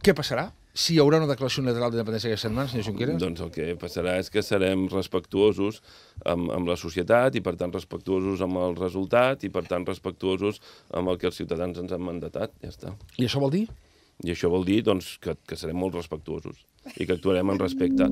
Què passarà? Si hi haurà una declaració unilateral d'independència aquesta setmana, senyor Junqueras? Doncs el que passarà és que serem respectuosos amb, amb la societat i, per tant, respectuosos amb el resultat i, per tant, respectuosos amb el que els ciutadans ens han mandatat. Ja està. I això vol dir? I això vol dir doncs, que, que serem molt respectuosos i que actuarem en respecte.